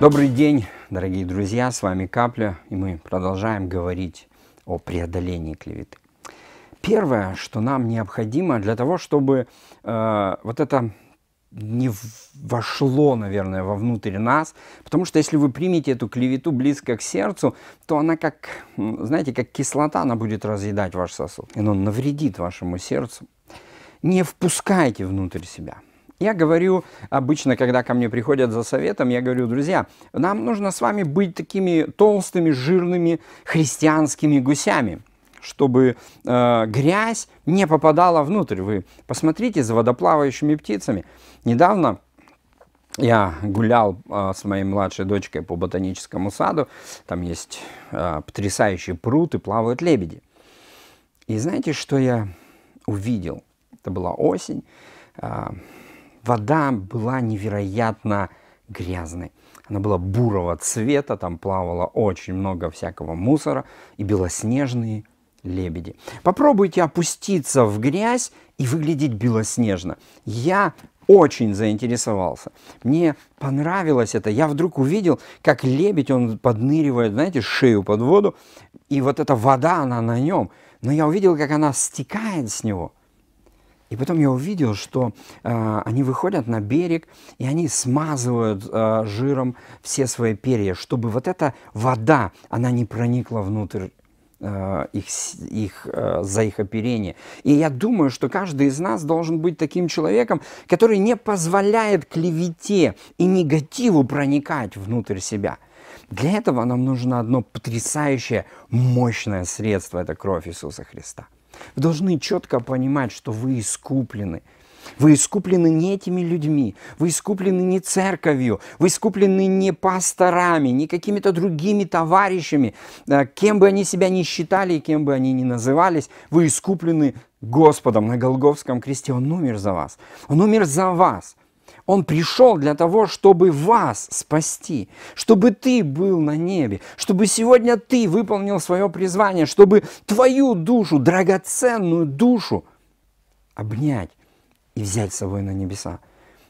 Добрый день, дорогие друзья, с вами Капля, и мы продолжаем говорить о преодолении клеветы. Первое, что нам необходимо для того, чтобы э, вот это не вошло, наверное, вовнутрь нас, потому что если вы примете эту клевету близко к сердцу, то она как, знаете, как кислота, она будет разъедать ваш сосуд, и она навредит вашему сердцу. Не впускайте внутрь себя – я говорю обычно, когда ко мне приходят за советом, я говорю, друзья, нам нужно с вами быть такими толстыми, жирными христианскими гусями чтобы э, грязь не попадала внутрь. Вы посмотрите за водоплавающими птицами. Недавно я гулял э, с моей младшей дочкой по ботаническому саду. Там есть э, потрясающий пруд и плавают лебеди. И знаете, что я увидел? Это была осень. Э, Вода была невероятно грязной. Она была бурого цвета, там плавало очень много всякого мусора и белоснежные лебеди. Попробуйте опуститься в грязь и выглядеть белоснежно. Я очень заинтересовался. Мне понравилось это. Я вдруг увидел, как лебедь, он подныривает, знаете, шею под воду, и вот эта вода, она на нем. Но я увидел, как она стекает с него. И потом я увидел, что э, они выходят на берег, и они смазывают э, жиром все свои перья, чтобы вот эта вода, она не проникла внутрь э, их, их, э, за их оперение. И я думаю, что каждый из нас должен быть таким человеком, который не позволяет клевете и негативу проникать внутрь себя – для этого нам нужно одно потрясающее, мощное средство – это кровь Иисуса Христа – вы должны четко понимать, что вы искуплены. Вы искуплены не этими людьми, вы искуплены не церковью, вы искуплены не пасторами, не какими-то другими товарищами, э, кем бы они себя ни считали и кем бы они ни назывались, вы искуплены Господом на Голговском кресте. Он умер за вас. Он умер за вас. Он пришел для того, чтобы вас спасти, чтобы ты был на небе, чтобы сегодня ты выполнил свое призвание, чтобы твою душу, драгоценную душу обнять и взять с собой на небеса.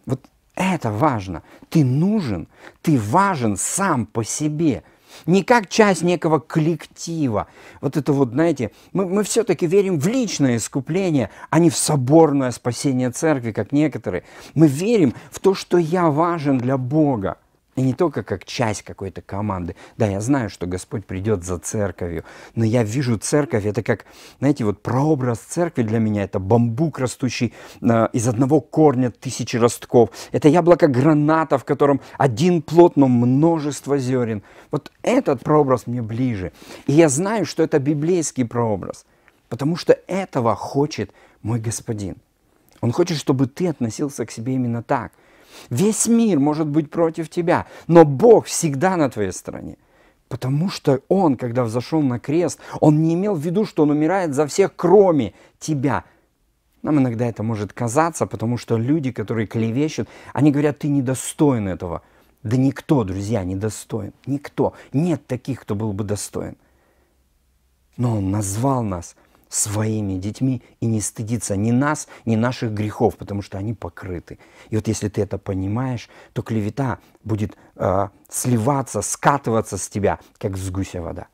Вот это важно. Ты нужен, ты важен сам по себе – не как часть некого коллектива. Вот это вот, знаете, мы, мы все-таки верим в личное искупление, а не в соборное спасение церкви, как некоторые. Мы верим в то, что я важен для Бога. И не только как часть какой-то команды. Да, я знаю, что Господь придет за церковью, но я вижу церковь, это как, знаете, вот прообраз церкви для меня, это бамбук, растущий э, из одного корня тысячи ростков. Это яблоко граната, в котором один плод, но множество зерен. Вот этот прообраз мне ближе. И я знаю, что это библейский прообраз, потому что этого хочет мой Господин. Он хочет, чтобы ты относился к себе именно так – Весь мир может быть против тебя, но Бог всегда на твоей стороне. Потому что Он, когда взошел на крест, Он не имел в виду, что Он умирает за всех, кроме тебя. Нам иногда это может казаться, потому что люди, которые клевещут, они говорят, ты недостоин этого. Да никто, друзья, не достоин. Никто. Нет таких, кто был бы достоин. Но Он назвал нас – своими детьми и не стыдиться ни нас, ни наших грехов, потому что они покрыты. И вот если ты это понимаешь, то клевета будет э, сливаться, скатываться с тебя, как с гуся вода.